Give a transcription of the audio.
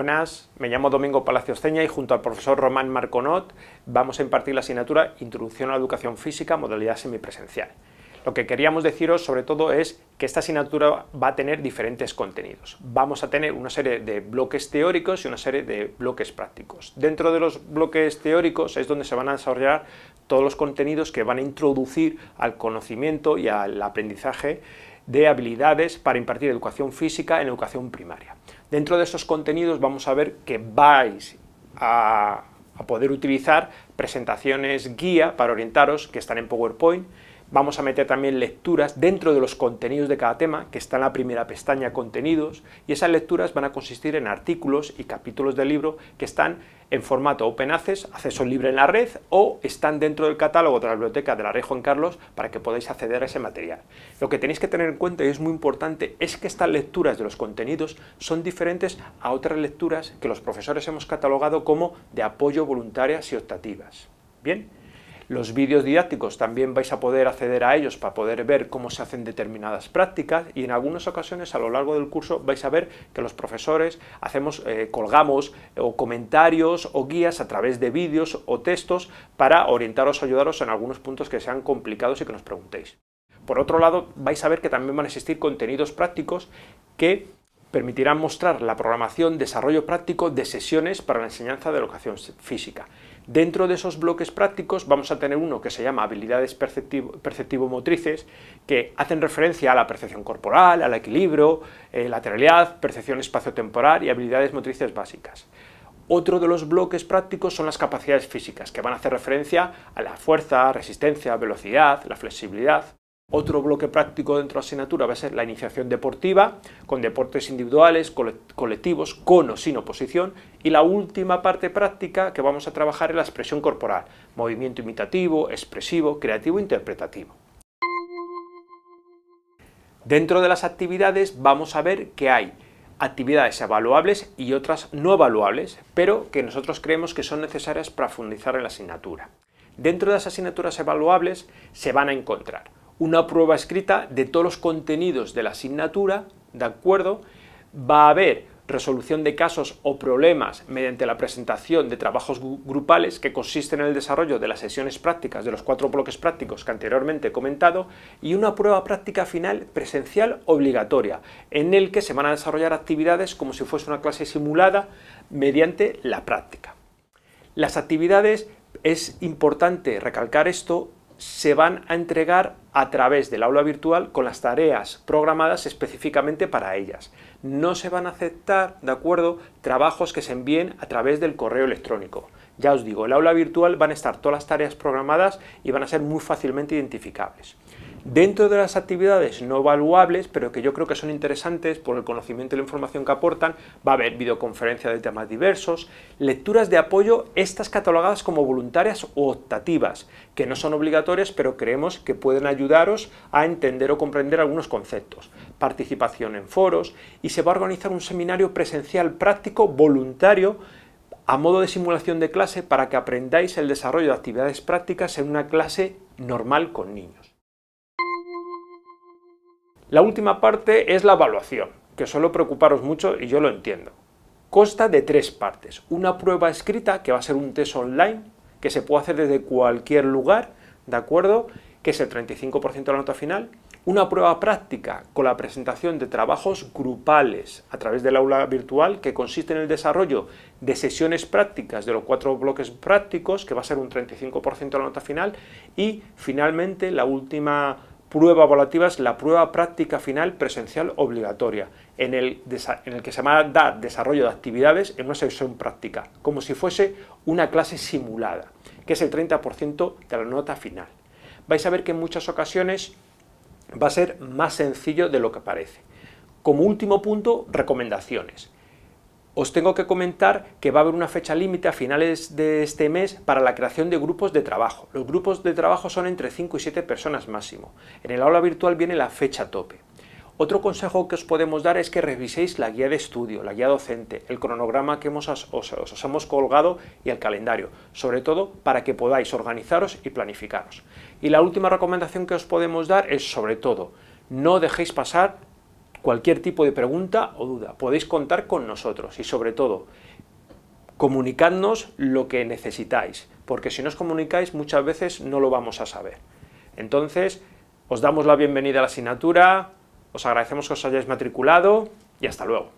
Buenas, me llamo Domingo Palacios Ceña y junto al profesor Román Marconot vamos a impartir la asignatura Introducción a la Educación Física, modalidad semipresencial. Lo que queríamos deciros sobre todo es que esta asignatura va a tener diferentes contenidos. Vamos a tener una serie de bloques teóricos y una serie de bloques prácticos. Dentro de los bloques teóricos es donde se van a desarrollar todos los contenidos que van a introducir al conocimiento y al aprendizaje de habilidades para impartir educación física en educación primaria. Dentro de esos contenidos vamos a ver que vais a, a poder utilizar presentaciones guía para orientaros que están en PowerPoint Vamos a meter también lecturas dentro de los contenidos de cada tema, que está en la primera pestaña contenidos, y esas lecturas van a consistir en artículos y capítulos del libro que están en formato Open Access, acceso libre en la red, o están dentro del catálogo de la biblioteca de la Red Juan Carlos para que podáis acceder a ese material. Lo que tenéis que tener en cuenta, y es muy importante, es que estas lecturas de los contenidos son diferentes a otras lecturas que los profesores hemos catalogado como de apoyo voluntarias y optativas. ¿Bien? Los vídeos didácticos también vais a poder acceder a ellos para poder ver cómo se hacen determinadas prácticas y en algunas ocasiones a lo largo del curso vais a ver que los profesores hacemos, eh, colgamos eh, o comentarios o guías a través de vídeos o textos para orientaros o ayudaros en algunos puntos que sean complicados y que nos preguntéis. Por otro lado, vais a ver que también van a existir contenidos prácticos que permitirán mostrar la programación, desarrollo práctico de sesiones para la enseñanza de educación física. Dentro de esos bloques prácticos vamos a tener uno que se llama habilidades perceptivo-motrices, que hacen referencia a la percepción corporal, al equilibrio, eh, lateralidad, percepción espaciotemporal y habilidades motrices básicas. Otro de los bloques prácticos son las capacidades físicas, que van a hacer referencia a la fuerza, resistencia, velocidad, la flexibilidad. Otro bloque práctico dentro de la asignatura va a ser la iniciación deportiva, con deportes individuales, colectivos, con o sin oposición. Y la última parte práctica que vamos a trabajar es la expresión corporal, movimiento imitativo, expresivo, creativo e interpretativo. Dentro de las actividades vamos a ver que hay actividades evaluables y otras no evaluables, pero que nosotros creemos que son necesarias para profundizar en la asignatura. Dentro de las asignaturas evaluables se van a encontrar una prueba escrita de todos los contenidos de la asignatura, ¿de acuerdo? Va a haber resolución de casos o problemas mediante la presentación de trabajos grupales que consisten en el desarrollo de las sesiones prácticas de los cuatro bloques prácticos que anteriormente he comentado y una prueba práctica final presencial obligatoria en el que se van a desarrollar actividades como si fuese una clase simulada mediante la práctica. Las actividades es importante recalcar esto se van a entregar a través del aula virtual con las tareas programadas específicamente para ellas. No se van a aceptar, ¿de acuerdo?, trabajos que se envíen a través del correo electrónico. Ya os digo, el aula virtual van a estar todas las tareas programadas y van a ser muy fácilmente identificables. Dentro de las actividades no evaluables, pero que yo creo que son interesantes por el conocimiento y la información que aportan, va a haber videoconferencia de temas diversos, lecturas de apoyo, estas catalogadas como voluntarias o optativas, que no son obligatorias, pero creemos que pueden ayudaros a entender o comprender algunos conceptos, participación en foros, y se va a organizar un seminario presencial práctico voluntario a modo de simulación de clase para que aprendáis el desarrollo de actividades prácticas en una clase normal con niños. La última parte es la evaluación, que suelo preocuparos mucho y yo lo entiendo. Consta de tres partes. Una prueba escrita, que va a ser un test online, que se puede hacer desde cualquier lugar, ¿de acuerdo? Que es el 35% de la nota final una prueba práctica con la presentación de trabajos grupales a través del aula virtual que consiste en el desarrollo de sesiones prácticas de los cuatro bloques prácticos, que va a ser un 35% de la nota final, y finalmente la última prueba evaluativa es la prueba práctica final presencial obligatoria, en el, que se llama da desarrollo de actividades en una sesión práctica, como si fuese una clase simulada, que es el 30% de la nota final. Vais a ver que en muchas ocasiones va a ser más sencillo de lo que parece. Como último punto, recomendaciones. Os tengo que comentar que va a haber una fecha límite a finales de este mes para la creación de grupos de trabajo. Los grupos de trabajo son entre 5 y 7 personas máximo. En el aula virtual viene la fecha tope. Otro consejo que os podemos dar es que reviséis la guía de estudio, la guía docente, el cronograma que hemos os, hemos colgado y el calendario, sobre todo para que podáis organizaros y planificaros. Y la última recomendación que os podemos dar es, sobre todo, no dejéis pasar cualquier tipo de pregunta o duda. Podéis contar con nosotros y, sobre todo, comunicadnos lo que necesitáis, porque si no os comunicáis muchas veces no lo vamos a saber. Entonces, os damos la bienvenida a la asignatura, os agradecemos que os hayáis matriculado y hasta luego.